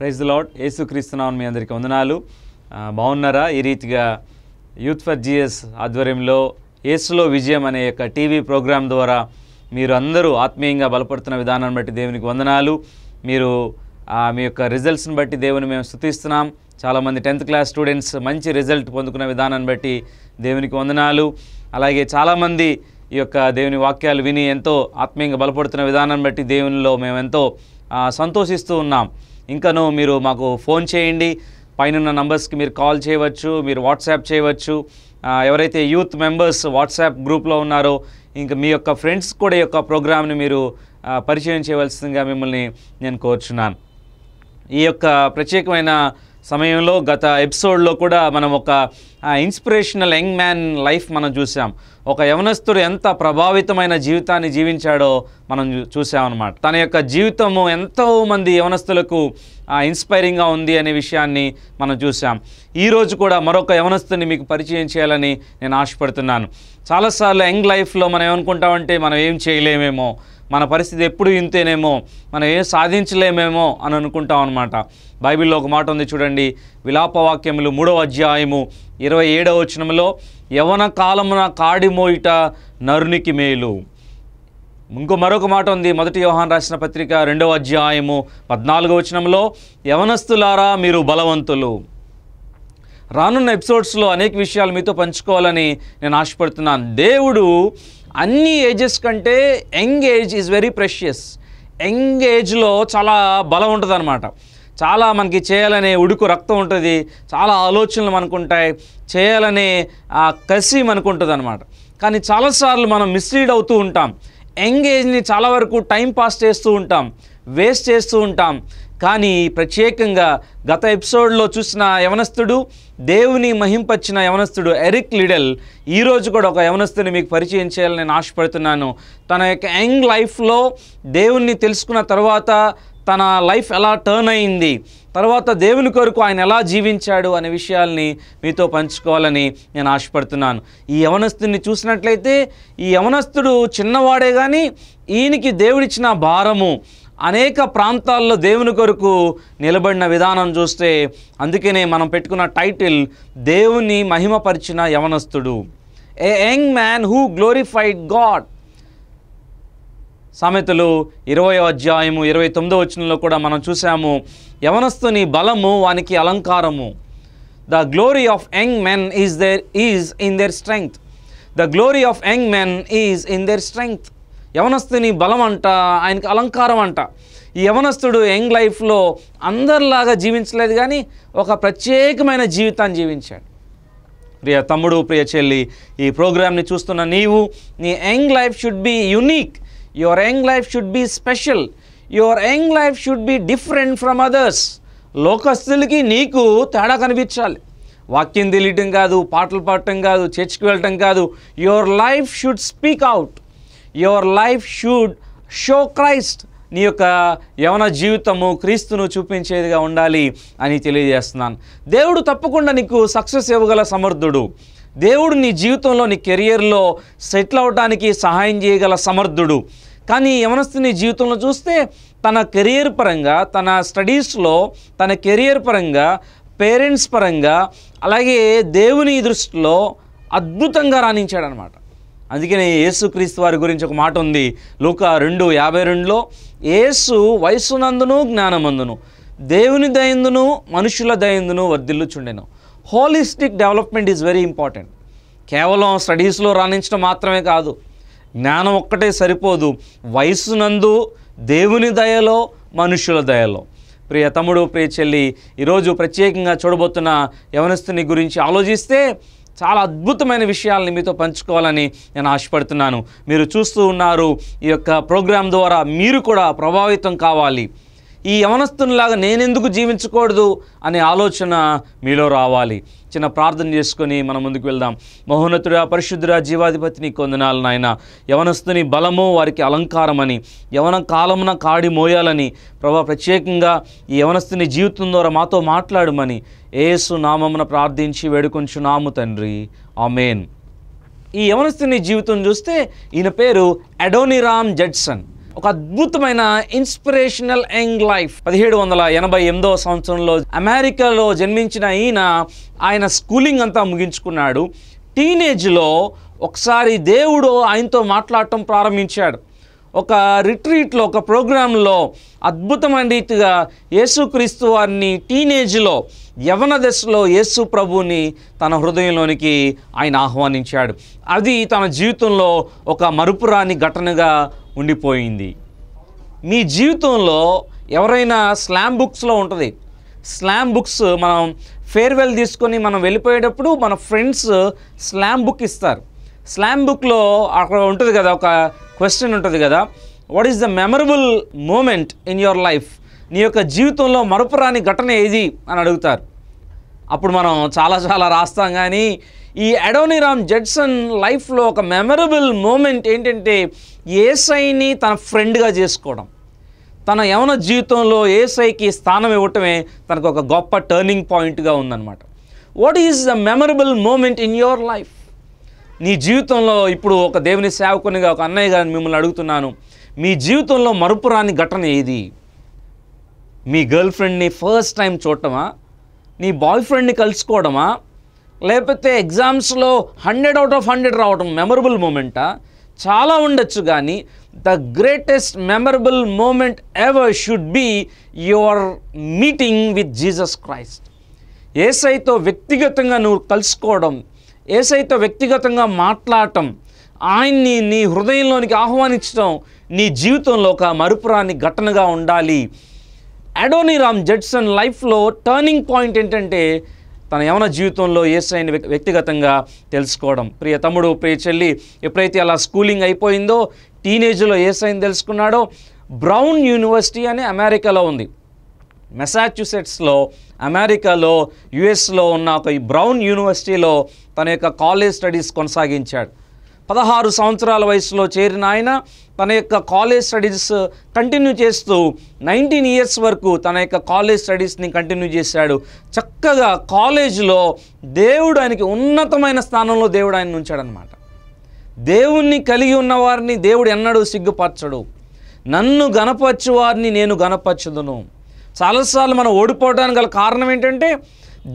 praise lord యేసుక్రీస్తున్నామని మీ అందరికీ వందనాలు బాగున్నారా ఈ రీతిగా యూత్ ఫర్ జిఎస్ ఆధ్వర్యంలో ఏసులో విజయం అనే యొక్క టీవీ ప్రోగ్రాం ద్వారా మీరు అందరూ ఆత్మీయంగా బలపడుతున్న విధానాన్ని బట్టి దేవునికి వందనాలు మీరు మీ యొక్క రిజల్ట్స్ని బట్టి దేవుని మేము స్థుతిస్తున్నాం చాలామంది టెన్త్ క్లాస్ స్టూడెంట్స్ మంచి రిజల్ట్ పొందుకున్న విధానాన్ని బట్టి దేవునికి వందనాలు అలాగే చాలామంది ఈ యొక్క దేవుని వాక్యాలు విని ఎంతో ఆత్మీయంగా బలపడుతున్న విధానాన్ని బట్టి దేవునిలో మేము ఎంతో సంతోషిస్తూ ఉన్నాం ఇంకాను మీరు మాకు ఫోన్ చేయండి పైన నంబర్స్కి మీరు కాల్ చేయవచ్చు మీరు వాట్సాప్ చేయవచ్చు ఎవరైతే యూత్ మెంబర్స్ వాట్సాప్ గ్రూప్లో ఉన్నారో ఇంకా మీ యొక్క ఫ్రెండ్స్ కూడా యొక్క ప్రోగ్రామ్ని మీరు పరిచయం చేయవలసిందిగా మిమ్మల్ని నేను కోరుచున్నాను ఈ యొక్క ప్రత్యేకమైన సమయంలో గత ఎపిసోడ్లో కూడా మనం ఒక ఇన్స్పిరేషనల్ యంగ్ మ్యాన్ లైఫ్ మనం చూసాం ఒక యవనస్తుడు ఎంత ప్రభావితమైన జీవితాన్ని జీవించాడో మనం చూసామన్నమాట తన యొక్క జీవితము ఎంతో మంది యవనస్తులకు ఇన్స్పైరింగ్గా ఉంది అనే విషయాన్ని మనం చూసాం ఈరోజు కూడా మరొక యవనస్తుని మీకు పరిచయం చేయాలని నేను ఆశపడుతున్నాను చాలాసార్లు యంగ్ లైఫ్లో మనం ఏమనుకుంటామంటే మనం ఏం చేయలేమేమో మన పరిస్థితి ఎప్పుడు ఇంతేనేమో మనం ఏం సాధించలేమేమో అని అనుకుంటాం అనమాట బైబిల్లో ఒక మాట ఉంది చూడండి విలాపవాక్యములు మూడవ అధ్యాయము ఇరవై ఏడవ వచనంలో యవన కాలమున కాడిమోయిట నరునికి మేలు ఇంకో మరొక మాట ఉంది మొదటి వ్యవహారం రాసిన పత్రిక రెండవ అధ్యాయము పద్నాలుగో వచనంలో యవనస్తులారా మీరు బలవంతులు రానున్న ఎపిసోడ్స్లో అనేక విషయాలు మీతో పంచుకోవాలని నేను ఆశపడుతున్నాను దేవుడు అన్ని ఏజెస్ కంటే young age is very precious young ఏజ్లో చాలా బలం ఉంటుంది అనమాట చాలా మనకి చేయాలనే ఉడుకు రక్తం ఉంటుంది చాలా ఆలోచనలు మనకు ఉంటాయి చేయాలనే కసి ఉంటుంది అనమాట కానీ చాలాసార్లు మనం మిస్లీడ్ అవుతూ ఉంటాం యంగ్ ఏజ్ని చాలా వరకు టైం పాస్ చేస్తూ ఉంటాం వేస్ట్ చేస్తూ ఉంటాం కానీ ప్రత్యేకంగా గత ఎపిసోడ్లో చూసిన యవనస్తుడు దేవుని మహింపచ్చిన యవనస్తుడు ఎరిక్ లిడెల్ ఈరోజు కూడా ఒక యవనస్తుని మీకు పరిచయం చేయాలని నేను ఆశపడుతున్నాను తన యొక్క యంగ్ లైఫ్లో దేవుణ్ణి తెలుసుకున్న తర్వాత తన లైఫ్ ఎలా టర్న్ అయింది తర్వాత దేవుని కొరకు ఆయన ఎలా జీవించాడు అనే విషయాల్ని మీతో పంచుకోవాలని నేను ఆశపడుతున్నాను ఈ యవనస్తుని చూసినట్లయితే ఈ యవనస్తుడు చిన్నవాడే కానీ ఈయనకి దేవుడిచ్చిన భారము అనేక ప్రాంతాల్లో దేవుని కొరకు నిలబడిన విధానం చూస్తే అందుకనే మనం పెట్టుకున్న టైటిల్ దేవుని మహిమపరిచిన యవనస్తుడు a young man who glorified God సామెతలు ఇరవై అధ్యాయము ఇరవై తొమ్మిదో వచనంలో కూడా మనం చూసాము యవనస్తుని బలము వానికి అలంకారము the glory of young men is their is in their strength the glory of young men is in their strength యవనస్తుని బలం అంట ఆయనకి అలంకారం అంట ఈ యవనస్తుడు యంగ్ లైఫ్లో అందరిలాగా జీవించలేదు కానీ ఒక ప్రత్యేకమైన జీవితాన్ని జీవించాడు ప్రియ తమ్ముడు ప్రియ చెల్లి ఈ ప్రోగ్రామ్ని చూస్తున్న నీవు నీ young life should be unique your young life should be special your young life should be different from others లోకస్తులకి నీకు తేడా కనిపించాలి వాక్యం తెలియటం కాదు పాటలు పాడటం కాదు చర్చికి వెళ్ళటం కాదు your life should speak out your life should show Christ నీ యొక్క యవన జీవితము క్రీస్తును చూపించేదిగా ఉండాలి అని తెలియజేస్తున్నాను దేవుడు తప్పకుండా నీకు సక్సెస్ ఇవ్వగల సమర్థుడు దేవుడు నీ జీవితంలో నీ కెరియర్లో సెటిల్ అవడానికి సహాయం చేయగల సమర్థుడు కానీ యవనస్తుని జీవితంలో చూస్తే తన కెరియర్ పరంగా తన స్టడీస్లో తన కెరియర్ పరంగా పేరెంట్స్ పరంగా అలాగే దేవుని దృష్టిలో అద్భుతంగా రాణించాడనమాట అందుకనే యేసుక్రీస్తు వారి గురించి ఒక మాట ఉంది లూక రెండు యాభై రెండులో యేసు వయస్సునందును జ్ఞానమందును దేవుని దయందును మనుషుల దయందును వర్ధిల్లుచుండెను holistic development is very important కేవలం స్టడీస్లో రాణించడం మాత్రమే కాదు జ్ఞానం ఒక్కటే సరిపోదు వయస్సునందు దేవుని దయలో మనుషుల దయలో ప్రియ తమ్ముడు ప్రియ చెల్లి ఈరోజు ప్రత్యేకంగా చూడబోతున్న యవనస్తుని గురించి ఆలోచిస్తే చాలా అద్భుతమైన విషయాలని మీతో పంచుకోవాలని నేను ఆశపడుతున్నాను మీరు చూస్తూ ఉన్నారు ఈ యొక్క ప్రోగ్రాం ద్వారా మీరు కూడా ప్రభావితం కావాలి ఈ యవనస్తునిలాగా నేనెందుకు జీవించకూడదు అనే ఆలోచన మీలో రావాలి చిన్న ప్రార్థన చేసుకొని మనం ముందుకు వెళ్దాం మహోన్నతుడ పరిశుద్ధుడ జీవాధిపతిని కొందనాలు నాయన యవనస్తుని బలము వారికి అలంకారమని యవన కాలమున కాడి మోయాలని ప్రభా ప్రత్యేకంగా ఈ యవనస్తుని జీవితం ద్వారా మాతో మాట్లాడమని ఏసు నామమున ప్రార్థించి వేడుకొంచున్నాము తండ్రి ఆమెన్ ఈ యవనస్తుని జీవితం చూస్తే ఈయన పేరు అడోనిరామ్ జడ్సన్ ఒక అద్భుతమైన ఇన్స్పిరేషనల్ యంగ్ లైఫ్ పదిహేడు వందల ఎనభై ఎనిమిదవ సంవత్సరంలో అమెరికాలో జన్మించిన ఈయన ఆయన స్కూలింగ్ అంతా ముగించుకున్నాడు టీనేజ్లో ఒకసారి దేవుడు ఆయనతో మాట్లాడటం ప్రారంభించాడు ఒక రిట్రీట్లో ఒక ప్రోగ్రాంలో అద్భుతమైన రీతిగా యేసుక్రీస్తు వారిని టీనేజ్లో యవన దశలో యేసు ప్రభుని తన హృదయంలోనికి ఆయన ఆహ్వానించాడు అది తన జీవితంలో ఒక మరుపురాని ఘటనగా ఉండిపోయింది మీ జీవితంలో ఎవరైనా స్లామ్ బుక్స్లో ఉంటుంది స్లామ్ బుక్స్ మనం ఫేర్వెల్ తీసుకొని మనం వెళ్ళిపోయేటప్పుడు మన ఫ్రెండ్స్ స్లామ్ బుక్ ఇస్తారు స్లామ్ బుక్లో అక్కడ ఉంటుంది కదా ఒక క్వశ్చన్ ఉంటుంది కదా what is the memorable moment in your life నీ యొక్క జీవితంలో మరపురాని ఘటన ఏది అని అడుగుతారు అప్పుడు మనం చాలా చాలా రాస్తాం కానీ ఈ అడోనిరామ్ జడ్సన్ లైఫ్లో ఒక మెమరబుల్ మూమెంట్ ఏంటంటే ఏసైని తన ఫ్రెండ్గా చేసుకోవడం తన యవన జీవితంలో ఏసైకి స్థానం ఇవ్వటమే తనకు ఒక గొప్ప టర్నింగ్ పాయింట్గా ఉందన్నమాట what is the memorable moment in your life నీ జీవితంలో ఇప్పుడు ఒక దేవుని సేవకునిగా ఒక అన్నయ్య గారిని మిమ్మల్ని అడుగుతున్నాను మీ జీవితంలో మరుపురాని ఘటన ఏది మీ గర్ల్ ఫ్రెండ్ని ఫస్ట్ టైం చూడటమా నీ బాయ్ ఫ్రెండ్ని కలుసుకోవడమా లేకపోతే ఎగ్జామ్స్లో హండ్రెడ్ అవుట్ ఆఫ్ హండ్రెడ్ రావడం మెమరబుల్ మూమెంటా చాలా ఉండొచ్చు కానీ the greatest memorable moment ever should be your meeting with Jesus Christ ఏసైతో వ్యక్తిగతంగా నువ్వు కలుసుకోవడం ఏసైతో వ్యక్తిగతంగా మాట్లాడటం ఆయన్ని నీ హృదయంలోనికి ఆహ్వానించడం నీ జీవితంలో ఒక మరుపురాని ఘటనగా ఉండాలి అడోనిరామ్ జడ్సన్ లైఫ్లో టర్నింగ్ పాయింట్ ఏంటంటే తన యవన జీవితంలో ఏసైని వ్యక్తిగతంగా తెలుసుకోవడం ప్రియ తమ్ముడు ప్రియ చెల్లి ఎప్పుడైతే అలా స్కూలింగ్ అయిపోయిందో టీనేజ్లో సైన్ తెలుసుకున్నాడో బ్రౌన్ యూనివర్సిటీ అనే అమెరికాలో ఉంది మెసాచ్యూసెట్స్లో అమెరికాలో యుఎస్లో ఉన్న ఒక బ్రౌన్ యూనివర్సిటీలో తన యొక్క కాలేజ్ స్టడీస్ కొనసాగించాడు పదహారు సంవత్సరాల వయసులో చేరిన ఆయన తన యొక్క కాలేజ్ స్టడీస్ కంటిన్యూ చేస్తూ నైన్టీన్ ఇయర్స్ వరకు తన యొక్క కాలేజ్ స్టడీస్ని కంటిన్యూ చేశాడు చక్కగా కాలేజ్లో దేవుడు ఆయనకి ఉన్నతమైన స్థానంలో దేవుడు ఆయన ఉంచాడనమాట దేవుణ్ణి కలిగి ఉన్నవారిని దేవుడు ఎన్నడూ సిగ్గుపరచడు నన్ను గనపరచు వారిని నేను గనపరచదును చాలాసార్లు మనం ఓడిపోవడానికి గల కారణం ఏంటంటే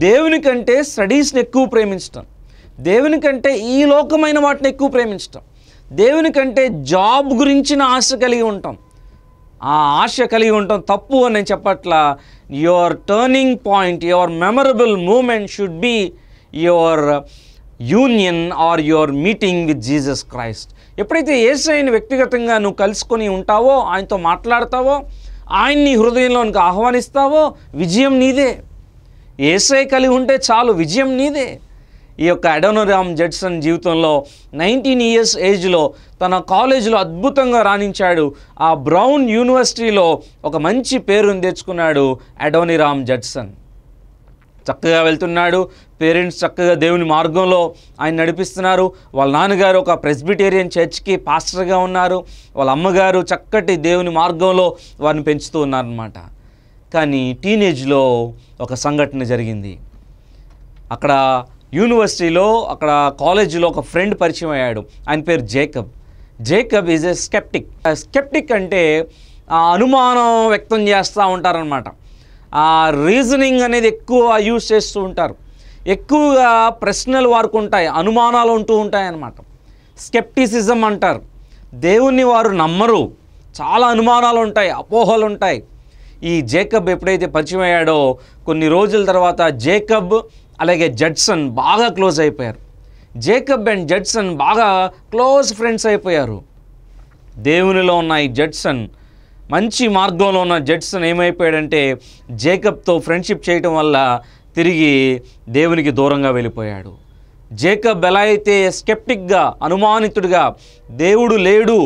దేవుని కంటే స్టడీస్ని ఎక్కువ ప్రేమించడం దేవుని కంటే ఈ లోకమైన వాటిని ఎక్కువ ప్రేమించటం దేవుని కంటే జాబ్ గురించిన ఆశ కలిగి ఉంటాం ఆ ఆశ కలిగి ఉంటాం తప్పు అని నేను చెప్పట్లా your turning point your memorable moment should be your union or your meeting with Jesus Christ ఎప్పుడైతే ఏసైని వ్యక్తిగతంగా నువ్వు కలుసుకొని ఉంటావో ఆయనతో మాట్లాడతావో ఆయన్ని హృదయంలోనికి ఆహ్వానిస్తావో విజయం నీదే ఏసై కలిగి ఉంటే చాలు విజయం నీదే ఈ యొక్క అడోనరామ్ జడ్సన్ జీవితంలో నైన్టీన్ ఇయర్స్ ఏజ్లో తన కాలేజీలో అద్భుతంగా రాణించాడు ఆ బ్రౌన్ యూనివర్సిటీలో ఒక మంచి పేరును తెచ్చుకున్నాడు అడోనిరామ్ జడ్సన్ చక్కగా వెళ్తున్నాడు పేరెంట్స్ చక్కగా దేవుని మార్గంలో ఆయన నడిపిస్తున్నారు వాళ్ళ నాన్నగారు ఒక ప్రెస్బిటేరియన్ చర్చ్కి పాస్టర్గా ఉన్నారు వాళ్ళ అమ్మగారు చక్కటి దేవుని మార్గంలో వారిని పెంచుతూ ఉన్నారనమాట కానీ టీనేజ్లో ఒక సంఘటన జరిగింది అక్కడ యూనివర్సిటీలో అక్కడ కాలేజీలో ఒక ఫ్రెండ్ పరిచయం అయ్యాడు ఆయన పేరు Jacob Jacob is a skeptic skeptic అంటే అనుమానం వ్యక్తం చేస్తూ ఉంటారనమాట రీజనింగ్ అనేది ఎక్కువ యూజ్ చేస్తూ ఉంటారు ఎక్కువగా ప్రశ్నలు వారికి ఉంటాయి అనుమానాలు ఉంటూ ఉంటాయన్నమాట స్కెప్టిసిజం అంటారు దేవుణ్ణి వారు నమ్మరు చాలా అనుమానాలు ఉంటాయి అపోహలు ఉంటాయి ఈ జేకబ్ ఎప్పుడైతే పరిచయం అయ్యాడో కొన్ని రోజుల తర్వాత జేకబ్ అలాగే జడ్సన్ బాగా క్లోజ్ అయిపోయారు జేకబ్ అండ్ జడ్సన్ బాగా క్లోజ్ ఫ్రెండ్స్ అయిపోయారు దేవునిలో ఉన్న ఈ జడ్సన్ మంచి మార్గంలో ఉన్న జడ్సన్ ఏమైపోయాడంటే జేకబ్తో ఫ్రెండ్షిప్ చేయటం వల్ల తిరిగి దేవునికి దూరంగా వెళ్ళిపోయాడు జేకబ్ ఎలా అయితే స్కెప్టిక్గా అనుమానితుడిగా దేవుడు లేడు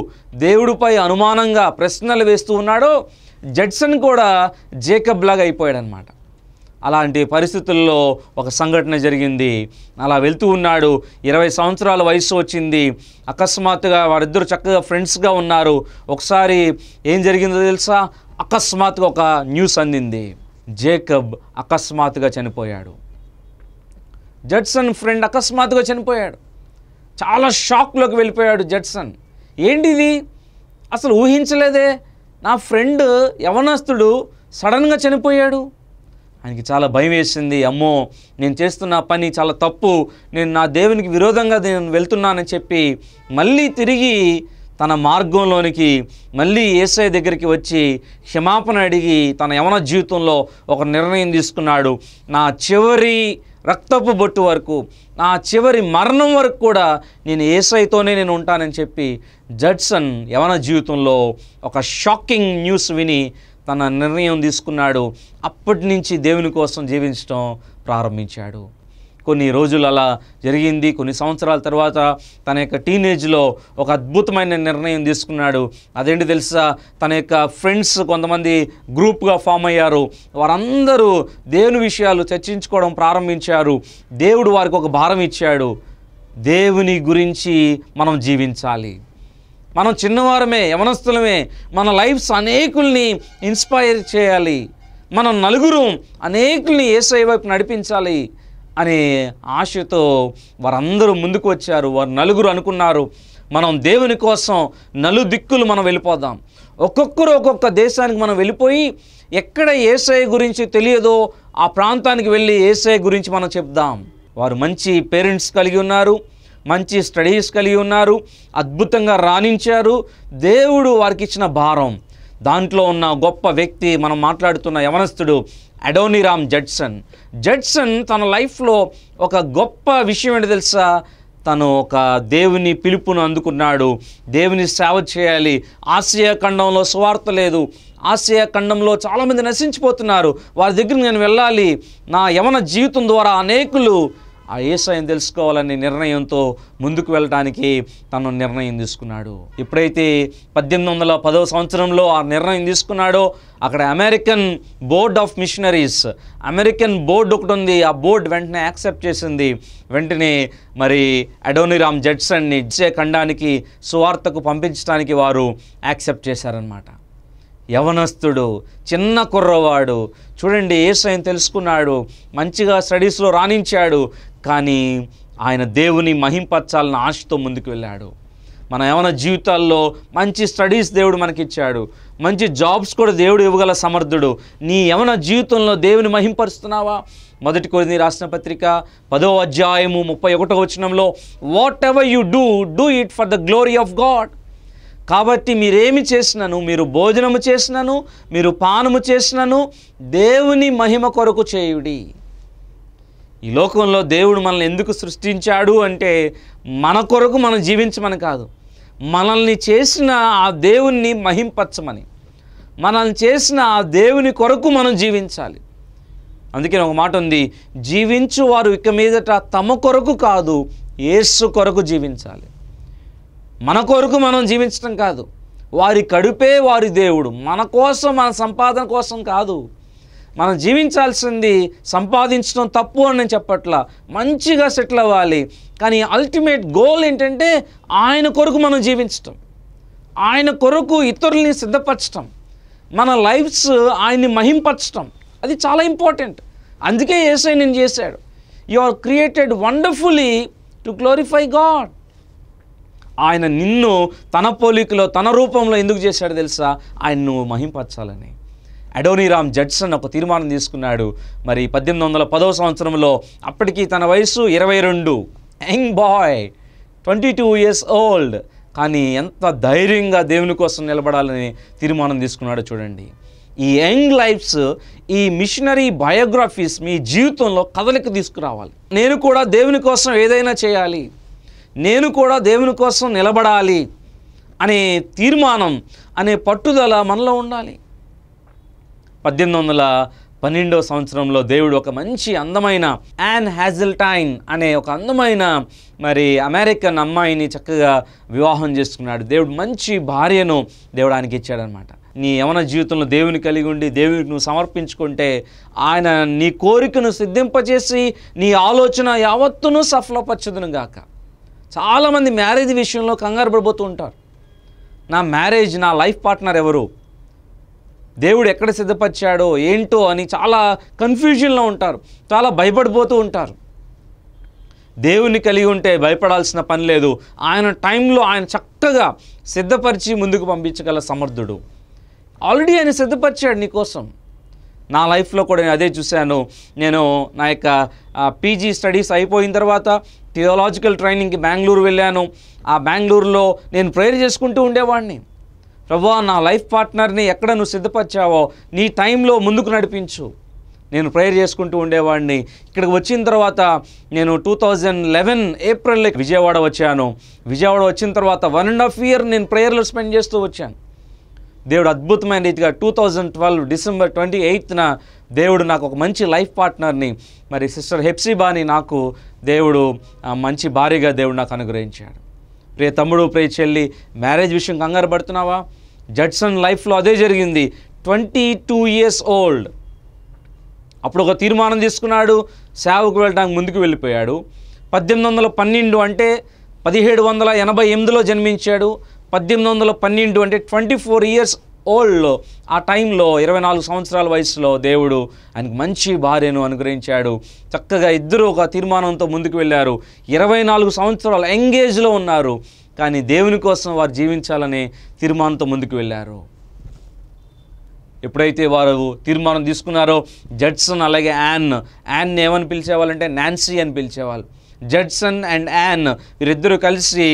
దేవుడిపై అనుమానంగా ప్రశ్నలు వేస్తూ ఉన్నాడో జడ్సన్ కూడా జేకబ్ లాగా అయిపోయాడనమాట అలాంటి పరిస్థితుల్లో ఒక సంఘటన జరిగింది అలా వెళ్తూ ఉన్నాడు ఇరవై సంవత్సరాల వయసు వచ్చింది అకస్మాత్తుగా వారిద్దరు చక్కగా ఫ్రెండ్స్గా ఉన్నారు ఒకసారి ఏం జరిగిందో తెలుసా అకస్మాత్తుగా ఒక న్యూస్ అందింది జేకబ్ అకస్మాత్తుగా చనిపోయాడు జడ్సన్ ఫ్రెండ్ అకస్మాత్తుగా చనిపోయాడు చాలా షాక్లోకి వెళ్ళిపోయాడు జడ్సన్ ఏంటిది అసలు ఊహించలేదే నా ఫ్రెండ్ యవనస్తుడు సడన్గా చనిపోయాడు ఆయనకి చాలా భయం వేసింది అమ్మో నేను చేస్తున్న పని చాలా తప్పు నేను నా దేవునికి విరోధంగా నేను వెళ్తున్నానని చెప్పి మళ్ళీ తిరిగి తన మార్గంలోనికి మళ్ళీ ఏసఐ దగ్గరికి వచ్చి క్షమాపణ అడిగి తన యవన జీవితంలో ఒక నిర్ణయం తీసుకున్నాడు నా చివరి రక్తపు బొట్టు వరకు నా చివరి మరణం వరకు కూడా నేను ఏసైతోనే నేను ఉంటానని చెప్పి జడ్సన్ యవన జీవితంలో ఒక షాకింగ్ న్యూస్ విని తన నిర్ణయం తీసుకున్నాడు అప్పటి నుంచి దేవుని కోసం జీవించడం ప్రారంభించాడు కొన్ని రోజులు అలా జరిగింది కొన్ని సంవత్సరాల తర్వాత తన యొక్క టీనేజ్లో ఒక అద్భుతమైన నిర్ణయం తీసుకున్నాడు అదేంటి తెలుసా తన యొక్క ఫ్రెండ్స్ కొంతమంది గ్రూప్గా ఫామ్ అయ్యారు వారందరూ దేవుని విషయాలు చర్చించుకోవడం ప్రారంభించారు దేవుడు వారికి ఒక భారం ఇచ్చాడు దేవుని గురించి మనం జీవించాలి మనం చిన్నవారమే యవనస్తులమే మన లైఫ్స్ అనేకుల్ని ఇన్స్పైర్ చేయాలి మనం నలుగురు అనేకుల్ని ఏసై వైపు నడిపించాలి అనే ఆశతో వారందరూ ముందుకు వచ్చారు వారు నలుగురు అనుకున్నారు మనం దేవుని కోసం నలు దిక్కులు మనం వెళ్ళిపోదాం ఒక్కొక్కరు ఒక్కొక్క దేశానికి మనం వెళ్ళిపోయి ఎక్కడ ఏసఐ గురించి తెలియదో ఆ ప్రాంతానికి వెళ్ళి ఏసఐ గురించి మనం చెప్దాం వారు మంచి పేరెంట్స్ కలిగి ఉన్నారు మంచి స్టడీస్ కలిగి ఉన్నారు అద్భుతంగా రాణించారు దేవుడు వారికి ఇచ్చిన భారం దాంట్లో ఉన్న గొప్ప వ్యక్తి మనం మాట్లాడుతున్న యవనస్తుడు అడోనిరామ్ జడ్సన్ జడ్సన్ తన లైఫ్లో ఒక గొప్ప విషయం ఏంటి తెలుసా తను ఒక దేవుని పిలుపును అందుకున్నాడు దేవుని సేవ చేయాలి ఆసియా ఖండంలో స్వార్థ లేదు ఆసియా ఖండంలో చాలామంది నశించిపోతున్నారు వారి దగ్గర నేను వెళ్ళాలి నా యవన జీవితం ద్వారా అనేకులు ఆ ఏసైని తెలుసుకోవాలనే నిర్ణయంతో ముందుకు వెళ్ళడానికి తను నిర్ణయం తీసుకున్నాడు ఎప్పుడైతే పద్దెనిమిది వందల పదవ సంవత్సరంలో ఆ నిర్ణయం తీసుకున్నాడో అక్కడ American board of missionaries American board ఒకటి ఉంది ఆ బోర్డు వెంటనే యాక్సెప్ట్ చేసింది వెంటనే మరి అడోనిరామ్ జడ్సన్ని జే ఖండానికి సువార్తకు పంపించడానికి వారు యాక్సెప్ట్ చేశారనమాట యవనస్తుడు చిన్న కుర్రవాడు చూడండి ఏసైన్ తెలుసుకున్నాడు మంచిగా స్టడీస్లో రాణించాడు కానీ ఆయన దేవుని మహింపరచాలని ఆశతో ముందుకు వెళ్ళాడు మన ఏమైనా జీవితాల్లో మంచి స్టడీస్ దేవుడు మనకిచ్చాడు మంచి జాబ్స్ కూడా దేవుడు ఇవ్వగల సమర్థుడు నీ ఏమైనా జీవితంలో దేవుని మహింపరుస్తున్నావా మొదటి కొరింది రాసిన పత్రిక పదో అధ్యాయము ముప్పై ఒకటో వచనంలో whatever you do do it for the glory of God కాబట్టి మీరేమి చేసినను మీరు భోజనము చేసినను మీరు పానము చేసినను దేవుని మహిమ కొరకు చేయుడి ఈ లోకంలో దేవుడు మనల్ని ఎందుకు సృష్టించాడు అంటే మన కొరకు మనం జీవించమని కాదు మనల్ని చేసిన ఆ దేవుణ్ణి మహింపచ్చమని మనల్ని చేసిన ఆ దేవుని కొరకు మనం జీవించాలి అందుకని ఒక మాట ఉంది జీవించు వారు ఇక మీదట తమ కొరకు కాదు ఏసు కొరకు జీవించాలి మన కొరకు మనం జీవించడం కాదు వారి కడుపే వారి దేవుడు మన కోసం మన సంపాదన కోసం కాదు మనం జీవించాల్సింది సంపాదించడం తప్పు అని నేను చెప్పట్లా మంచిగా సెటిల్ అవ్వాలి కానీ అల్టిమేట్ గోల్ ఏంటంటే ఆయన కొరకు మనం జీవించటం ఆయన కొరకు ఇతరుల్ని సిద్ధపరచటం మన లైఫ్స్ ఆయన్ని మహింపరచటం అది చాలా ఇంపార్టెంట్ అందుకే ఏసై నేను చేశాడు you are created wonderfully to glorify God ఆయన నిన్ను తన పోలికలో తన రూపంలో ఎందుకు చేశాడు తెలుసా ఆయన నువ్వు మహింపరచాలని అడోనీరామ్ జడ్సన్ ఒక తీర్మానం తీసుకున్నాడు మరి పద్దెనిమిది వందల పదవ సంవత్సరంలో అప్పటికి తన వయసు ఇరవై రెండు young boy twenty two years old కానీ ఎంత ధైర్యంగా దేవుని కోసం నిలబడాలని తీర్మానం తీసుకున్నాడో చూడండి ఈ యంగ్ లైఫ్స్ ఈ మిషనరీ బయోగ్రఫీస్ మీ జీవితంలో కదలిక తీసుకురావాలి నేను కూడా దేవుని కోసం ఏదైనా చేయాలి నేను కూడా దేవుని కోసం నిలబడాలి అనే తీర్మానం అనే పట్టుదల మనలో ఉండాలి పద్దెనిమిది వందల పన్నెండో సంవత్సరంలో దేవుడు ఒక మంచి అందమైన యాన్ హ్యాజిల్టైన్ అనే ఒక అందమైన మరి అమెరికన్ అమ్మాయిని చక్కగా వివాహం చేసుకున్నాడు దేవుడు మంచి భార్యను దేవుడానికి ఇచ్చాడనమాట నీ యవన జీవితంలో దేవుని కలిగి ఉండి దేవునికి నువ్వు సమర్పించుకుంటే ఆయన నీ కోరికను సిద్ధింపజేసి నీ ఆలోచన యావత్తును సఫలపరచదును గాక చాలామంది మ్యారేజ్ విషయంలో కంగారు పడిపోతూ ఉంటారు నా మ్యారేజ్ నా లైఫ్ పార్ట్నర్ ఎవరు దేవుడు ఎక్కడ సిద్ధపరిచాడో ఏంటో అని చాలా కన్ఫ్యూజన్లో ఉంటారు చాలా భయపడిపోతూ ఉంటారు దేవుని కలిగి ఉంటే భయపడాల్సిన పని లేదు ఆయన టైంలో ఆయన చక్కగా సిద్ధపరిచి ముందుకు పంపించగల సమర్థుడు ఆల్రెడీ ఆయన సిద్ధపరిచాడు నీకోసం నా లైఫ్లో కూడా నేను అదే చూశాను నేను నా యొక్క పీజీ స్టడీస్ అయిపోయిన తర్వాత థియోలాజికల్ ట్రైనింగ్కి బెంగళూరు వెళ్ళాను ఆ బెంగళూరులో నేను ప్రేయర్ చేసుకుంటూ ఉండేవాడిని ప్రభా నా లైఫ్ పార్ట్నర్ని ఎక్కడ నువ్వు సిద్ధపరిచావో నీ టైంలో ముందుకు నడిపించు నేను ప్రేయర్ చేసుకుంటూ ఉండేవాడిని ఇక్కడికి వచ్చిన తర్వాత నేను two thousand eleven April Vijayawada వచ్చాను విజయవాడ వచ్చిన తర్వాత వన్ అండ్ హాఫ్ ఇయర్ నేను ప్రేయర్లో స్పెండ్ చేస్తూ వచ్చాను దేవుడు అద్భుతమైన రీతిగా two thousand twelve December twenty ఎయిత్న దేవుడు నాకు ఒక మంచి లైఫ్ పార్ట్నర్ని మరి సిస్టర్ హెప్సిబాని నాకు దేవుడు మంచి భారీగా దేవుడు నాకు అనుగ్రహించాడు ప్రియ తమ్ముడు ప్రియ చెల్లి మ్యారేజ్ విషయం కంగారు పడుతున్నావా జడ్సన్ లైఫ్లో అదే జరిగింది ట్వంటీ టూ ఇయర్స్ ఓల్డ్ అప్పుడు ఒక తీర్మానం తీసుకున్నాడు సేవకు వెళ్ళడానికి ముందుకు వెళ్ళిపోయాడు పద్దెనిమిది వందల పన్నెండు అంటే పదిహేడు వందల ఎనభై ఎనిమిదిలో జన్మించాడు పద్దెనిమిది వందల పన్నెండు అంటే ట్వంటీ ఫోర్ ఇయర్స్ ఓల్డ్ ఆ టైంలో ఇరవై నాలుగు సంవత్సరాల వయసులో దేవుడు ఆయనకు మంచి భార్యను అనుగ్రహించాడు చక్కగా ఇద్దరు ఒక తీర్మానంతో ముందుకు వెళ్ళారు ఇరవై నాలుగు సంవత్సరాలు ఎంగేజ్లో ఉన్నారు కానీ దేవుని కోసం వారు జీవించాలని తీర్మానంతో ముందుకు వెళ్ళారు ఎప్పుడైతే వారు తీర్మానం తీసుకున్నారో జడ్సన్ అలాగే యాన్ యాన్ ఏమని పిలిచేవాళ్ళంటే నాన్సీ అని పిలిచేవాళ్ళు జడ్సన్ అండ్ యాన్ వీరిద్దరూ కలిసి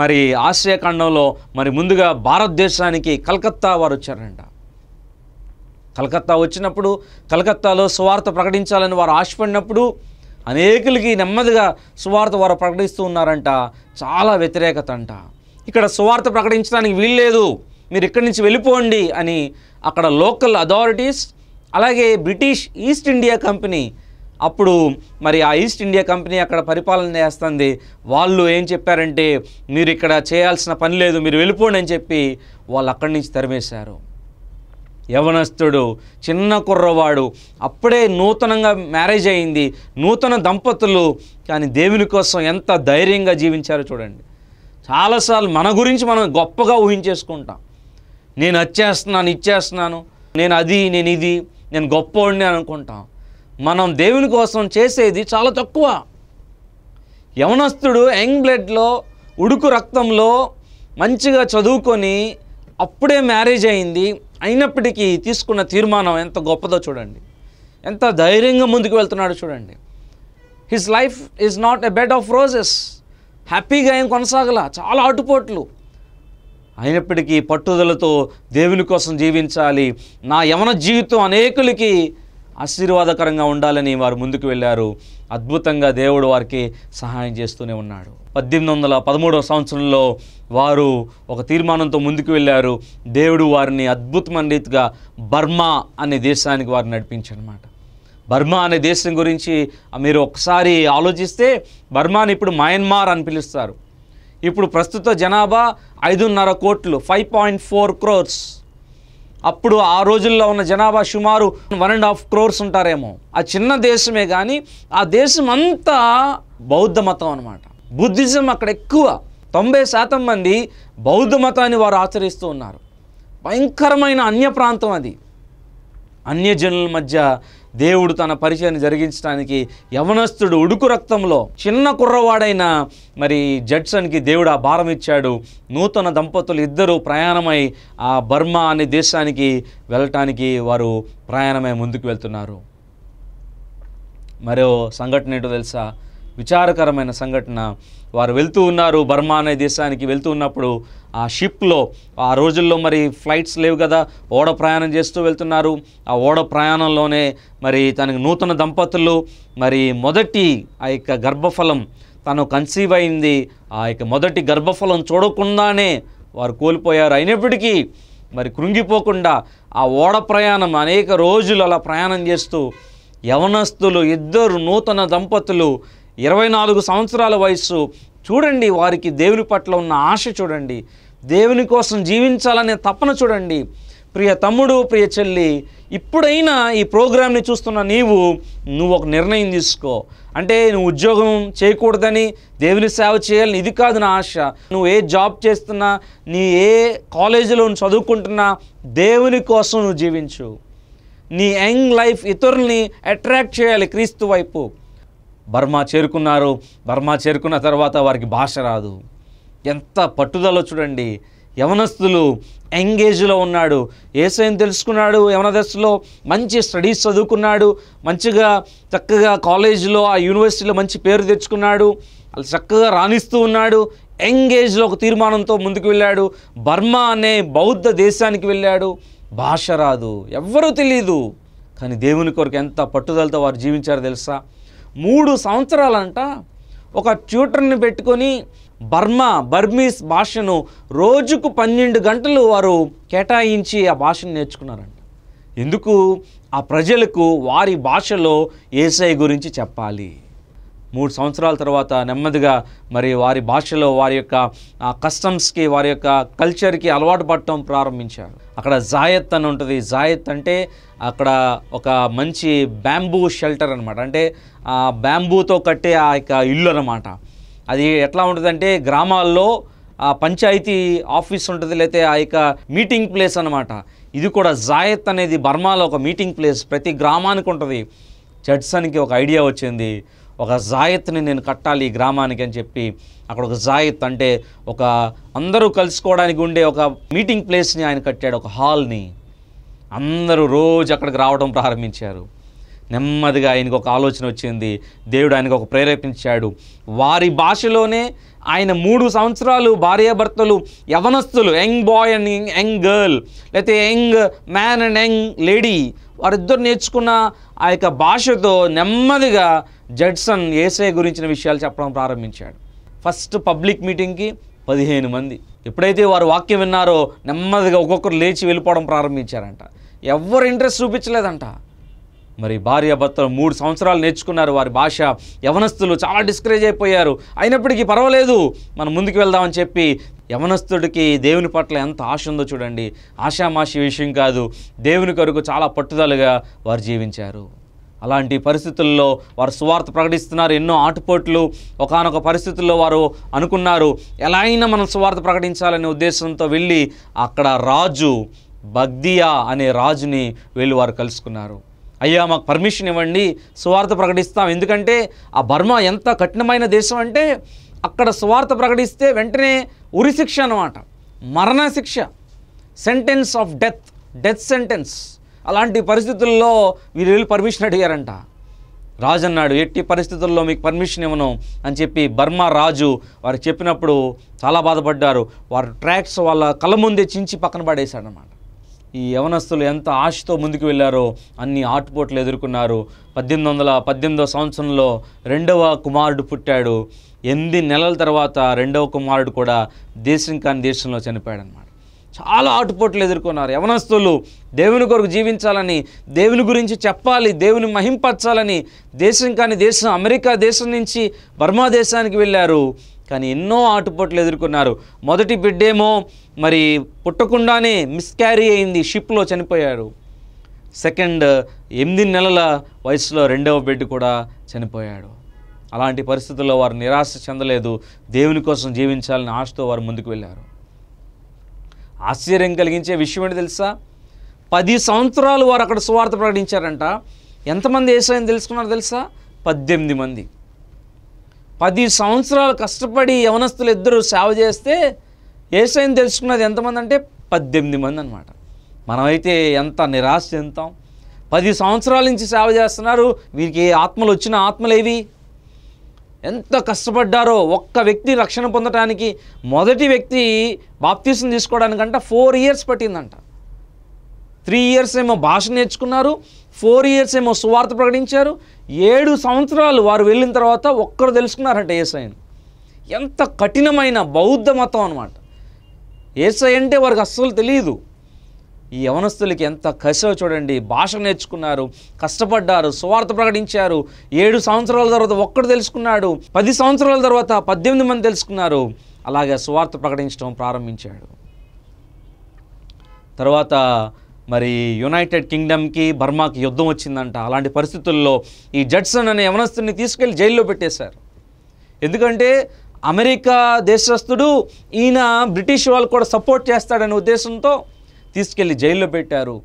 మరి ఆసియా ఖండంలో మరి ముందుగా భారతదేశానికి కలకత్తా వారు వచ్చారంట కలకత్తా వచ్చినప్పుడు కలకత్తాలో సువార్త ప్రకటించాలని వారు ఆశపడినప్పుడు అనేకులకి నెమ్మదిగా సువార్త వారు ప్రకటిస్తూ ఉన్నారంట చాలా వ్యతిరేకత అంట ఇక్కడ సువార్త ప్రకటించడానికి వీల్లేదు మీరు ఇక్కడి నుంచి వెళ్ళిపోండి అని అక్కడ లోకల్ అథారిటీస్ అలాగే బ్రిటిష్ ఈస్ట్ ఇండియా కంపెనీ అప్పుడు మరి ఆ ఈస్ట్ ఇండియా కంపెనీ అక్కడ పరిపాలన చేస్తుంది వాళ్ళు ఏం చెప్పారంటే మీరు ఇక్కడ చేయాల్సిన పని లేదు మీరు వెళ్ళిపోండి అని చెప్పి వాళ్ళు అక్కడి నుంచి తరిమేశారు యవనస్తుడు చిన్న కుర్రవాడు అప్పుడే నూతనంగా మ్యారేజ్ అయింది నూతన దంపతులు కానీ దేవుని కోసం ఎంత ధైర్యంగా జీవించారో చూడండి చాలాసార్లు మన గురించి మనం గొప్పగా ఊహించేసుకుంటాం నేను వచ్చేస్తున్నాను ఇచ్చేస్తున్నాను నేను అది నేను ఇది నేను గొప్పవాడిని అనుకుంటాం మనం దేవుని కోసం చేసేది చాలా తక్కువ యవనస్తుడు యంగ్ బ్లడ్లో ఉడుకు రక్తంలో మంచిగా చదువుకొని అప్పుడే మ్యారేజ్ అయింది అయినప్పటికీ తీసుకున్న తీర్మానం ఎంత గొప్పదో చూడండి ఎంత ధైర్యంగా ముందుకు వెళ్తున్నాడో చూడండి his life is not a bed of roses హ్యాపీగా ఏం కొనసాగల చాలా ఆటుపోట్లు అయినప్పటికీ పట్టుదలతో దేవుని కోసం జీవించాలి నా యవన జీవితం అనేకులకి ఆశీర్వాదకరంగా ఉండాలని వారు ముందుకు వెళ్ళారు అద్భుతంగా దేవుడు వారికి సహాయం చేస్తూనే ఉన్నాడు పద్దెనిమిది వందల పదమూడవ సంవత్సరంలో వారు ఒక తీర్మానంతో ముందుకు వెళ్ళారు దేవుడు వారిని అద్భుతమైన రీతిగా బర్మా అనే దేశానికి వారు నడిపించనమాట బర్మా అనే దేశం గురించి మీరు ఒకసారి ఆలోచిస్తే బర్మాని ఇప్పుడు మయన్మార్ అని పిలుస్తారు ఇప్పుడు ప్రస్తుత జనాభా ఐదున్నర కోట్లు ఫైవ్ పాయింట్ ఫోర్ క్రోర్స్ అప్పుడు ఆ రోజుల్లో ఉన్న జనాభా సుమారు వన్ అండ్ హాఫ్ క్రోర్స్ ఉంటారేమో ఆ చిన్న దేశమే కానీ ఆ దేశం అంతా బౌద్ధ మతం అనమాట బుద్ధిజం అక్కడ ఎక్కువ తొంభై శాతం మంది బౌద్ధ మతాన్ని వారు ఆచరిస్తూ ఉన్నారు భయంకరమైన అన్య ప్రాంతం అది అన్యజనుల మధ్య దేవుడు తన పరిచయాన్ని జరిగించడానికి యవనస్తుడు ఉడుకు రక్తంలో చిన్న కుర్రవాడైన మరి జడ్సన్కి దేవుడు ఆ భారం ఇచ్చాడు నూతన దంపతులు ఇద్దరు ప్రయాణమై ఆ బర్మా అనే దేశానికి వెళ్ళటానికి వారు ప్రయాణమై ముందుకు వెళ్తున్నారు మరో సంఘటన ఏంటో తెలుసా విచారకరమైన సంఘటన వారు వెళ్తూ ఉన్నారు బర్మా అనే దేశానికి వెళ్తూ ఉన్నప్పుడు ఆ షిప్లో ఆ రోజుల్లో మరి ఫ్లైట్స్ లేవు కదా ఓడ ప్రయాణం చేస్తూ వెళ్తున్నారు ఆ ఓడ ప్రయాణంలోనే మరి తనకి నూతన దంపతులు మరి మొదటి ఆ యొక్క గర్భఫలం తను కన్సీవ్ అయింది ఆ యొక్క మొదటి గర్భఫలం చూడకుండానే వారు కోల్పోయారు అయినప్పటికీ మరి కృంగిపోకుండా ఆ ఓడ ప్రయాణం అనేక రోజులు అలా ప్రయాణం చేస్తూ యవనస్తులు ఇద్దరు నూతన దంపతులు ఇరవై నాలుగు సంవత్సరాల వయస్సు చూడండి వారికి దేవుని పట్ల ఉన్న ఆశ చూడండి దేవుని కోసం జీవించాలనే తపన చూడండి ప్రియ తమ్ముడు ప్రియ చెల్లి ఇప్పుడైనా ఈ ప్రోగ్రామ్ని చూస్తున్న నీవు నువ్వు ఒక నిర్ణయం తీసుకో అంటే నువ్వు ఉద్యోగం చేయకూడదని దేవుని సేవ చేయాలని ఇది కాదు నా ఆశ నువ్వు ఏ జాబ్ చేస్తున్నా నీ ఏ కాలేజీలో చదువుకుంటున్నా దేవుని కోసం నువ్వు జీవించు నీ యంగ్ లైఫ్ ఇతరుల్ని అట్రాక్ట్ చేయాలి క్రీస్తు వైపు బర్మా చేరుకున్నారు బర్మా చేరుకున్న తర్వాత వారికి భాష రాదు ఎంత పట్టుదల చూడండి యవనస్తులు ఎంగేజ్లో ఉన్నాడు ఏసైని తెలుసుకున్నాడు యవనదశలో మంచి స్టడీస్ చదువుకున్నాడు మంచిగా చక్కగా కాలేజీలో ఆ యూనివర్సిటీలో మంచి పేరు తెచ్చుకున్నాడు చక్కగా రాణిస్తూ ఉన్నాడు ఎంగేజ్లో ఒక తీర్మానంతో ముందుకు వెళ్ళాడు బర్మా అనే బౌద్ధ దేశానికి వెళ్ళాడు భాష రాదు ఎవ్వరూ తెలియదు కానీ దేవుని కొరకు ఎంత పట్టుదలతో వారు జీవించారో తెలుసా మూడు సంవత్సరాలంట ఒక ట్యూటర్ని పెట్టుకొని బర్మా బర్మీస్ భాషను రోజుకు పన్నెండు గంటలు వారు కేటాయించి ఆ భాషను నేర్చుకున్నారంట ఎందుకు ఆ ప్రజలకు వారి భాషలో ఏసఐ గురించి చెప్పాలి మూడు సంవత్సరాల తర్వాత నెమ్మదిగా మరి వారి భాషలో వారి యొక్క కస్టమ్స్కి వారి యొక్క కల్చర్కి అలవాటు పడటం ప్రారంభించారు అక్కడ జాయత్ అని ఉంటుంది జాయత్ అంటే అక్కడ ఒక మంచి బ్యాంబూ షెల్టర్ అనమాట అంటే ఆ బ్యాంబూతో కట్టే ఆ యొక్క ఇల్లు అనమాట అది ఎట్లా ఉంటుందంటే గ్రామాల్లో ఆ పంచాయతీ ఆఫీస్ ఉంటుంది లేకపోతే ఆ యొక్క మీటింగ్ ప్లేస్ అనమాట ఇది కూడా జాయత్ అనేది బర్మాలో ఒక మీటింగ్ ప్లేస్ ప్రతి గ్రామానికి ఉంటుంది జడ్సన్కి ఒక ఐడియా వచ్చింది ఒక జాయత్ని నేను కట్టాలి ఈ గ్రామానికి అని చెప్పి అక్కడ ఒక జాయత్ అంటే ఒక అందరూ కలుసుకోవడానికి ఉండే ఒక మీటింగ్ ప్లేస్ని ఆయన కట్టాడు ఒక హాల్ని అందరూ రోజు అక్కడికి రావడం ప్రారంభించారు నెమ్మదిగా ఆయనకు ఒక ఆలోచన వచ్చింది దేవుడు ఆయనకు ఒక ప్రేరేపించాడు వారి భాషలోనే ఆయన మూడు సంవత్సరాలు భార్యాభర్తలు యవనస్తులు young boy and young girl లేకపోతే young man and young lady వారిద్దరు నేర్చుకున్న ఆ యొక్క భాషతో నెమ్మదిగా జడ్సన్ ఏసే గురించిన విషయాలు చెప్పడం ప్రారంభించాడు ఫస్ట్ పబ్లిక్ మీటింగ్కి పదిహేను మంది ఎప్పుడైతే వారు వాక్యం విన్నారో నెమ్మదిగా ఒక్కొక్కరు లేచి వెళ్ళిపోవడం ప్రారంభించారంట ఎవరు ఇంట్రెస్ట్ చూపించలేదంట మరి భార్య భర్తలు మూడు సంవత్సరాలు నేర్చుకున్నారు వారి భాష యవనస్తులు చాలా డిస్కరేజ్ అయిపోయారు అయినప్పటికీ పర్వాలేదు మనం ముందుకు వెళ్దామని చెప్పి యవనస్తుడికి దేవుని పట్ల ఎంత ఆశ ఉందో చూడండి ఆశామాషి విషయం కాదు దేవుని కొరకు చాలా పట్టుదలగా వారు జీవించారు అలాంటి పరిస్థితుల్లో వారు సువార్త ప్రకటిస్తున్నారు ఎన్నో ఆటుపోట్లు ఒకనొక పరిస్థితుల్లో వారు అనుకున్నారు ఎలా అయినా మనం సువార్త ప్రకటించాలనే ఉద్దేశంతో వెళ్ళి అక్కడ రాజు బగ్దియా అనే రాజుని వెళ్ళి వారు కలుసుకున్నారు అయ్యా మాకు పర్మిషన్ ఇవ్వండి సువార్త ప్రకటిస్తాం ఎందుకంటే ఆ బర్మా ఎంత కఠినమైన దేశం అంటే అక్కడ సువార్త ప్రకటిస్తే వెంటనే ఉరిశిక్ష అనమాట మరణశిక్ష sentence of death death sentence అలాంటి పరిస్థితుల్లో వీరు వెళ్ళి పర్మిషన్ అడిగారంట రాజు అన్నాడు ఎట్టి పరిస్థితుల్లో మీకు పర్మిషన్ ఇవ్వను అని చెప్పి బర్మా రాజు వారికి చెప్పినప్పుడు చాలా బాధపడ్డారు వారు ట్రాక్స్ వాళ్ళ కళ్ళ ముందే చించి పక్కన పడేశాడనమాట ఈ యవనస్తులు ఎంత ఆశతో ముందుకు వెళ్ళారో అన్ని ఆటుపోట్లు ఎదుర్కొన్నారు పద్దెనిమిది వందల పద్దెనిమిదవ సంవత్సరంలో రెండవ కుమారుడు పుట్టాడు ఎనిమిది నెలల తర్వాత రెండవ కుమారుడు కూడా దేశం కాని దేశంలో చనిపోయాడు అనమాట చాలా ఆటుపోట్లు ఎదుర్కొన్నారు యవనస్తులు దేవుని కొరకు జీవించాలని దేవుని గురించి చెప్పాలి దేవుని మహింపరచాలని దేశం కాని దేశం అమెరికా దేశం నుంచి బర్మా దేశానికి వెళ్ళారు కానీ ఎన్నో ఆటుపోట్లు ఎదుర్కొన్నారు మొదటి బిడ్డేమో మరి పుట్టకుండానే మిస్క్యారీ అయింది షిప్లో చనిపోయారు సెకండ్ ఎనిమిది నెలల వయసులో రెండవ బిడ్డ కూడా చనిపోయాడు అలాంటి పరిస్థితుల్లో వారు నిరాశ చెందలేదు దేవుని కోసం జీవించాలని ఆశతో వారు ముందుకు వెళ్ళారు ఆశ్చర్యం కలిగించే విషయం ఏంటి తెలుసా పది సంవత్సరాలు వారు అక్కడ సువార్త ప్రకటించారంట ఎంతమంది వేసాయని తెలుసుకున్నారు తెలుసా పద్దెనిమిది మంది పది సంవత్సరాలు కష్టపడి యవనస్తులు ఇద్దరు సేవ చేస్తే ఏసైని తెలుసుకున్నది ఎంతమంది అంటే పద్దెనిమిది మంది అనమాట మనమైతే ఎంత నిరాశ చెందుతాం పది సంవత్సరాల నుంచి సేవ చేస్తున్నారు వీరికి ఆత్మలు వచ్చిన ఆత్మలేవి ఎంత కష్టపడ్డారో ఒక్క వ్యక్తి రక్షణ పొందడానికి మొదటి వ్యక్తి బాప్తీసం తీసుకోవడానికంట ఫోర్ ఇయర్స్ పట్టిందంట త్రీ ఇయర్స్ ఏమో భాష నేర్చుకున్నారు ఫోర్ ఇయర్స్ ఏమో సువార్త ప్రకటించారు ఏడు సంవత్సరాలు వారు వెళ్ళిన తర్వాత ఒక్కరు తెలుసుకున్నారంట ఏసైన్ ఎంత కఠినమైన బౌద్ధ మతం అనమాట ఏసై అంటే వారికి అస్సలు తెలియదు ఈ యవనస్తులకి ఎంత కసిలో చూడండి భాష నేర్చుకున్నారు కష్టపడ్డారు సువార్త ప్రకటించారు ఏడు సంవత్సరాల తర్వాత ఒక్కడు తెలుసుకున్నాడు పది సంవత్సరాల తర్వాత పద్దెనిమిది మంది తెలుసుకున్నారు అలాగే సువార్త ప్రకటించడం ప్రారంభించాడు తర్వాత మరి యునైటెడ్ కింగ్డమ్కి బర్మాకి యుద్ధం వచ్చిందంట అలాంటి పరిస్థితుల్లో ఈ జడ్సన్ అనే యవనస్తుని తీసుకెళ్లి జైల్లో పెట్టేశారు ఎందుకంటే అమెరికా దేశస్తుడు ఈయన బ్రిటిష్ వాళ్ళు కూడా సపోర్ట్ చేస్తాడనే ఉద్దేశంతో తీసుకెళ్ళి జైల్లో పెట్టారు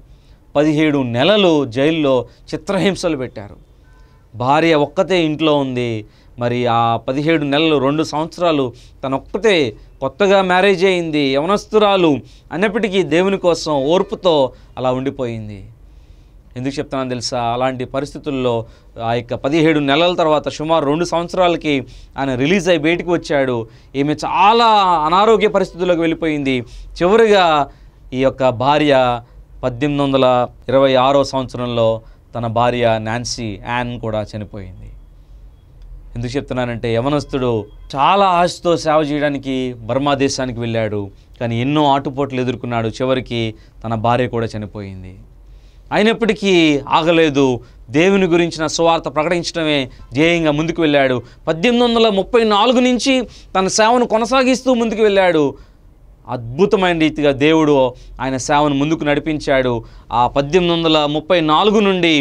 పదిహేడు నెలలు జైల్లో చిత్రహింసలు పెట్టారు భార్య ఒక్కతే ఇంట్లో ఉంది మరి ఆ పదిహేడు నెలలు రెండు సంవత్సరాలు తనొక్కతే కొత్తగా మ్యారేజ్ అయింది యవనస్తురాలు అన్నప్పటికీ దేవుని కోసం ఓర్పుతో అలా ఉండిపోయింది ఎందుకు చెప్తున్నాను తెలుసా అలాంటి పరిస్థితుల్లో ఆ యొక్క పదిహేడు నెలల తర్వాత సుమారు రెండు సంవత్సరాలకి ఆయన రిలీజ్ అయి బయటకు వచ్చాడు ఈమె చాలా అనారోగ్య పరిస్థితుల్లోకి వెళ్ళిపోయింది చివరిగా ఈ యొక్క భార్య పద్దెనిమిది వందల ఇరవై ఆరో సంవత్సరంలో తన భార్య నాన్సీ యాన్ కూడా చనిపోయింది ఎందుకు చెప్తున్నానంటే యవనస్తుడు చాలా ఆశతో సేవ చేయడానికి బర్మా దేశానికి వెళ్ళాడు కానీ ఎన్నో ఆటుపోట్లు ఎదుర్కొన్నాడు చివరికి తన భార్య కూడా చనిపోయింది అయినప్పటికీ ఆగలేదు దేవుని గురించిన సువార్త ప్రకటించడమే ధ్యేయంగా ముందుకు వెళ్ళాడు పద్దెనిమిది వందల ముప్పై నాలుగు నుంచి తన సేవను కొనసాగిస్తూ ముందుకు వెళ్ళాడు అద్భుతమైన రీతిగా దేవుడు ఆయన సేవను ముందుకు నడిపించాడు ఆ పద్దెనిమిది వందల ముప్పై నాలుగు నుండి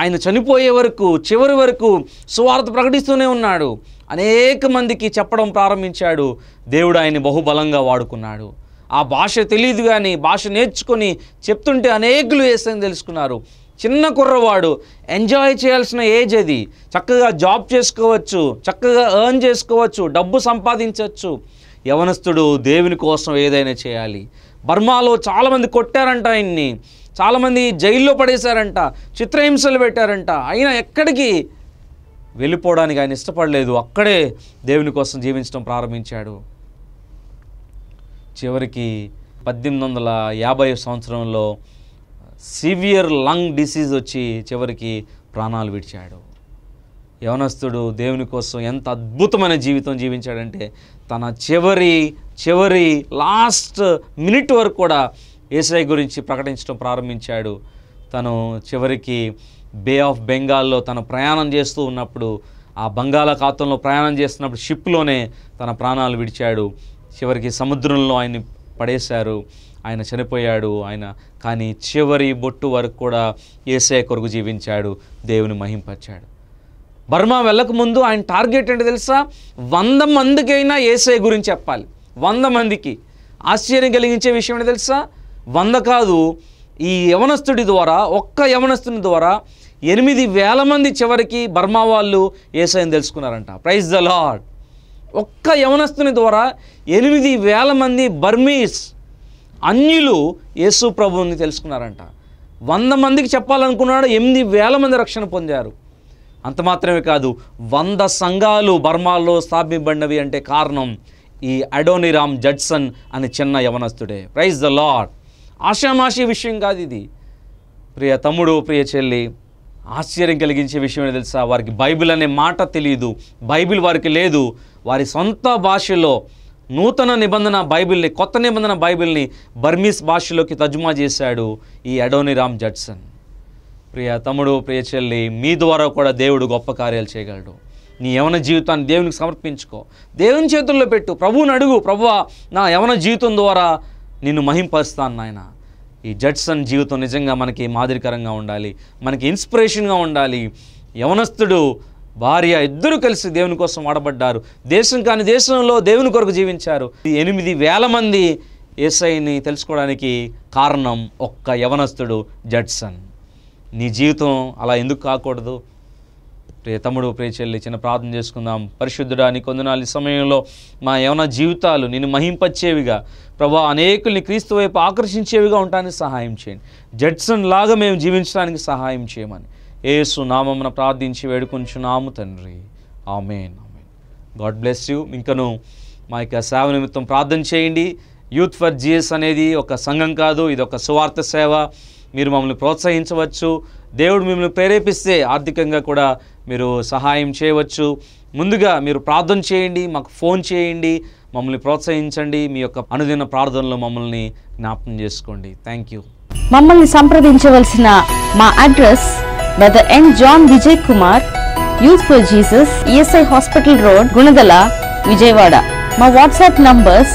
ఆయన చనిపోయే వరకు చివరి వరకు సువార్త ప్రకటిస్తూనే ఉన్నాడు అనేక మందికి చెప్పడం ప్రారంభించాడు దేవుడు ఆయన్ని బహుబలంగా వాడుకున్నాడు ఆ భాష తెలియదు కానీ భాష నేర్చుకొని చెప్తుంటే అనేకులు వేసని తెలుసుకున్నారు చిన్న కుర్రవాడు ఎంజాయ్ చేయాల్సిన ఏజ్ అది చక్కగా జాబ్ చేసుకోవచ్చు చక్కగా ఎర్న్ చేసుకోవచ్చు డబ్బు సంపాదించవచ్చు యవనస్తుడు దేవుని కోసం ఏదైనా చేయాలి బర్మాలో చాలామంది కొట్టారంట ఆయన్ని చాలామంది జైల్లో పడేశారంట చిత్రహింసలు పెట్టారంట అయినా ఎక్కడికి వెళ్ళిపోవడానికి ఆయన ఇష్టపడలేదు అక్కడే దేవుని కోసం జీవించడం ప్రారంభించాడు చివరికి పద్దెనిమిది వందల యాభై సంవత్సరంలో సివియర్ లంగ్ డిసీజ్ వచ్చి చివరికి ప్రాణాలు విడిచాడు యవనస్తుడు దేవుని కోసం ఎంత అద్భుతమైన జీవితం జీవించాడంటే తన చివరి చివరి లాస్ట్ మినిట్ వరకు కూడా ఏసఐ గురించి ప్రకటించడం ప్రారంభించాడు తను చివరికి బే ఆఫ్ బెంగాల్లో తను ప్రయాణం చేస్తూ ఉన్నప్పుడు ఆ బంగాళాఖాతంలో ప్రయాణం చేస్తున్నప్పుడు షిప్లోనే తన ప్రాణాలు విడిచాడు చివరికి సముద్రంలో ఆయన్ని పడేశారు ఆయన చనిపోయాడు ఆయన కానీ చివరి బొట్టు వరకు కూడా ఏసే కొరకు జీవించాడు దేవుని మహింపచ్చాడు బర్మా వెళ్ళకముందు ఆయన టార్గెట్ ఏంటి తెలుసా వంద మందికైనా ఏసే గురించి చెప్పాలి వంద మందికి ఆశ్చర్యం కలిగించే విషయం ఏంటి తెలుసా వంద కాదు ఈ యవనస్తుడి ద్వారా ఒక్క యవనస్తుని ద్వారా ఎనిమిది వేల మంది చివరికి బర్మా వాళ్ళు ఏసైని తెలుసుకున్నారంట ప్రైజ్ ద లాడ్ ఒక్క యవనస్తుని ద్వారా ఎనిమిది వేల మంది బర్మీస్ అన్యులు యేసు ప్రభువుని తెలుసుకున్నారంట వంద మందికి చెప్పాలనుకున్నాడు ఎనిమిది వేల మంది రక్షణ పొందారు అంత మాత్రమే కాదు వంద సంఘాలు బర్మాల్లో స్థాపించబడినవి అంటే కారణం ఈ అడోనిరామ్ జడ్సన్ అనే చిన్న యవనస్తుడే ప్రైజ్ ద లాడ్ ఆషామాషి విషయం కాదు ఇది ప్రియ తమ్ముడు ప్రియ చెల్లి ఆశ్చర్యం కలిగించే విషయం తెలుసా వారికి బైబిల్ అనే మాట తెలియదు బైబిల్ వారికి లేదు వారి సొంత భాషలో నూతన నిబంధన బైబిల్ని కొత్త నిబంధన బైబిల్ని బర్మీస్ భాషలోకి తజుమా చేశాడు ఈ అడోనిరామ్ జడ్సన్ ప్రియ తమ్ముడు ప్రియ చెల్లి మీ ద్వారా కూడా దేవుడు గొప్ప కార్యాలు చేయగలడు నీ యవన జీవితాన్ని దేవునికి సమర్పించుకో దేవుని చేతుల్లో పెట్టు ప్రభువుని అడుగు ప్రభు నా యవన జీవితం ద్వారా నిన్ను మహింపరుస్తాను నాయనా ఈ జడ్సన్ జీవితం నిజంగా మనకి మాదిరికరంగా ఉండాలి మనకి ఇన్స్పిరేషన్గా ఉండాలి యవనస్తుడు భార్య ఇద్దరు కలిసి దేవుని కోసం వాడబడ్డారు దేశం కాని దేశంలో దేవుని కొరకు జీవించారు ఎనిమిది వేల మంది ఏసైని తెలుసుకోవడానికి కారణం ఒక్క యవనస్తుడు జడ్సన్ నీ జీవితం అలా ఎందుకు కాకూడదు ప్రియ తమ్ముడు ప్రియ చెల్లి చిన్న ప్రార్థన చేసుకుందాం పరిశుద్ధుడా నీ కొందనాలి సమయంలో మా ఏమైనా జీవితాలు నిన్ను మహింపచ్చేవిగా ప్రభా అనేకుల్ని క్రీస్తు వైపు ఆకర్షించేవిగా ఉండడానికి సహాయం చేయండి జడ్సన్ లాగా మేము జీవించడానికి సహాయం చేయమని ఏసు నామమున ప్రార్థించి వేడుకొంచున్నాము తండ్రి amen amen God bless you ఇంకను మా యొక్క సేవ నిమిత్తం ప్రార్థన చేయండి యూత్ ఫర్ జిఎస్ అనేది ఒక సంఘం కాదు ఇది ఒక సువార్త సేవ మీరు మమ్మల్ని ప్రోత్సహించవచ్చు దేవుడు మిమ్మల్ని ప్రేరేపిస్తే ఆర్థికంగా కూడా మీరు సహాయం చేయవచ్చు ముందుగా మీరు ప్రార్థన చేయండి మాకు ఫోన్ చేయండి మమ్మల్ని ప్రోత్సహించండి మీ యొక్క అనుదిన ప్రార్థనలు మమ్మల్ని జ్ఞాపకం చేసుకోండి థ్యాంక్ యూ మమ్మల్ని సంప్రదించవలసిన మా address brother N John Vijay Kumar Youth for Jesus ESI hospital road Gunadala Vijayawada మా WhatsApp numbers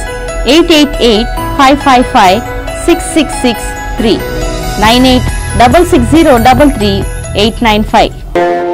eight eight eight five five five six six six three nine eight double six zero double three eight nine five